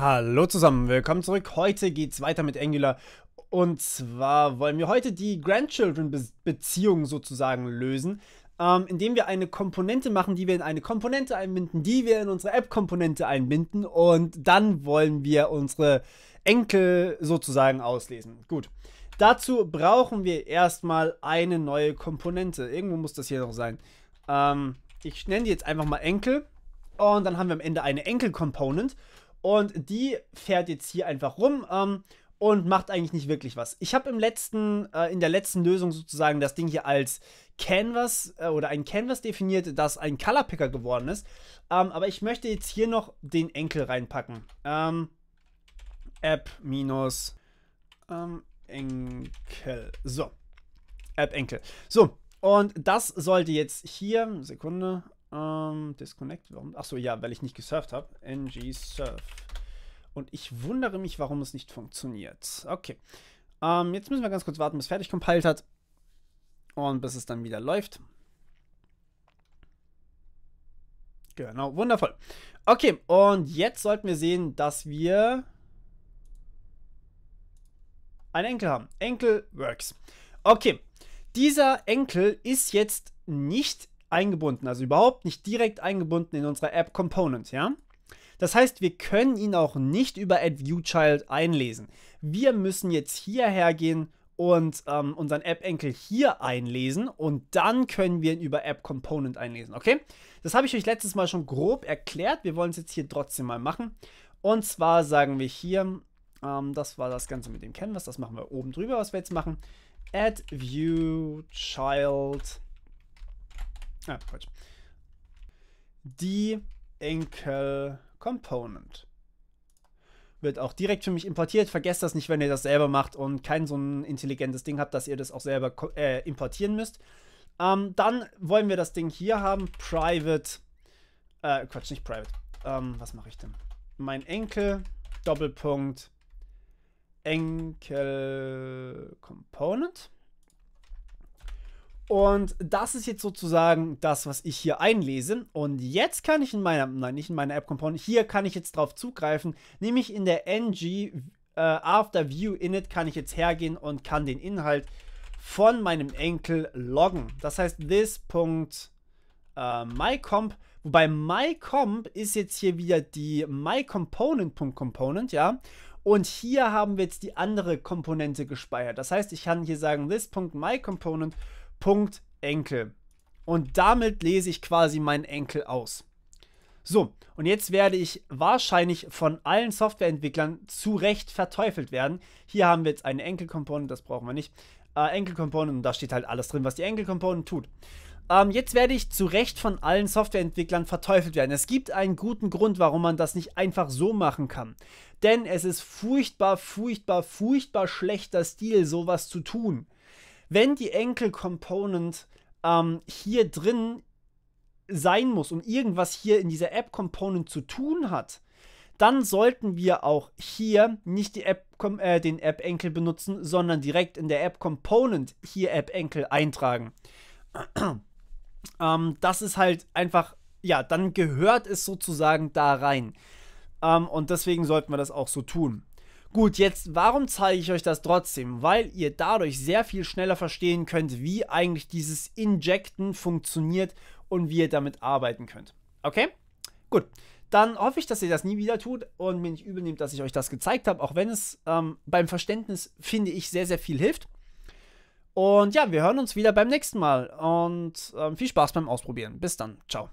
Hallo zusammen, willkommen zurück. Heute geht's weiter mit Angular und zwar wollen wir heute die Grandchildren-Beziehung sozusagen lösen, ähm, indem wir eine Komponente machen, die wir in eine Komponente einbinden, die wir in unsere App-Komponente einbinden und dann wollen wir unsere Enkel sozusagen auslesen. Gut, dazu brauchen wir erstmal eine neue Komponente. Irgendwo muss das hier noch sein. Ähm, ich nenne die jetzt einfach mal Enkel und dann haben wir am Ende eine Enkel-Component und die fährt jetzt hier einfach rum ähm, und macht eigentlich nicht wirklich was. Ich habe im letzten, äh, in der letzten Lösung sozusagen das Ding hier als Canvas äh, oder ein Canvas definiert, das ein Color Picker geworden ist. Ähm, aber ich möchte jetzt hier noch den Enkel reinpacken. Ähm, App minus ähm, Enkel. So. App Enkel. So. Und das sollte jetzt hier, Sekunde, ähm, disconnected, warum? Achso, ja, weil ich nicht gesurft habe. ng surf. Und ich wundere mich, warum es nicht funktioniert. Okay. Ähm, jetzt müssen wir ganz kurz warten, bis fertig compiled hat. Und bis es dann wieder läuft. Genau, wundervoll. Okay, und jetzt sollten wir sehen, dass wir einen Enkel haben. Enkel works. Okay, dieser Enkel ist jetzt nicht eingebunden, also überhaupt nicht direkt eingebunden in unsere App Component, ja? Das heißt, wir können ihn auch nicht über AddViewChild einlesen. Wir müssen jetzt hierher gehen und ähm, unseren App-Enkel hier einlesen und dann können wir ihn über App-Component einlesen, okay? Das habe ich euch letztes Mal schon grob erklärt. Wir wollen es jetzt hier trotzdem mal machen. Und zwar sagen wir hier, ähm, das war das Ganze mit dem Canvas, das machen wir oben drüber, was wir jetzt machen. AddViewChild Ah, Quatsch. Die Enkel Component wird auch direkt für mich importiert. Vergesst das nicht, wenn ihr das selber macht und kein so ein intelligentes Ding habt, dass ihr das auch selber äh, importieren müsst. Ähm, dann wollen wir das Ding hier haben. Private. Äh, Quatsch, nicht private. Ähm, was mache ich denn? Mein Enkel. Doppelpunkt. Enkel Component. Und das ist jetzt sozusagen das, was ich hier einlese. Und jetzt kann ich in meiner, nein, nicht in meiner App Component, hier kann ich jetzt drauf zugreifen, nämlich in der ng äh, after view init kann ich jetzt hergehen und kann den Inhalt von meinem Enkel loggen. Das heißt, this.mycomp, äh, Uh, wobei mycomp ist jetzt hier wieder die mycomponent.component, ja. Und hier haben wir jetzt die andere Komponente gespeichert. Das heißt, ich kann hier sagen, this.mycomponent.component Punkt Enkel. Und damit lese ich quasi meinen Enkel aus. So, und jetzt werde ich wahrscheinlich von allen Softwareentwicklern zu Recht verteufelt werden. Hier haben wir jetzt eine Enkel-Component, das brauchen wir nicht. Äh, Enkel-Component und da steht halt alles drin, was die Enkel-Component tut. Ähm, jetzt werde ich zu Recht von allen Softwareentwicklern verteufelt werden. Es gibt einen guten Grund, warum man das nicht einfach so machen kann. Denn es ist furchtbar, furchtbar, furchtbar schlechter Stil, sowas zu tun wenn die Enkel component ähm, hier drin sein muss und irgendwas hier in dieser App-Component zu tun hat, dann sollten wir auch hier nicht die App, äh, den App Enkel benutzen, sondern direkt in der App Component hier App Enkel eintragen. ähm, das ist halt einfach, ja, dann gehört es sozusagen da rein. Ähm, und deswegen sollten wir das auch so tun. Gut, jetzt warum zeige ich euch das trotzdem? Weil ihr dadurch sehr viel schneller verstehen könnt, wie eigentlich dieses Injecten funktioniert und wie ihr damit arbeiten könnt. Okay? Gut. Dann hoffe ich, dass ihr das nie wieder tut und mir nicht übel nehmt, dass ich euch das gezeigt habe, auch wenn es ähm, beim Verständnis, finde ich, sehr, sehr viel hilft. Und ja, wir hören uns wieder beim nächsten Mal und ähm, viel Spaß beim Ausprobieren. Bis dann. Ciao.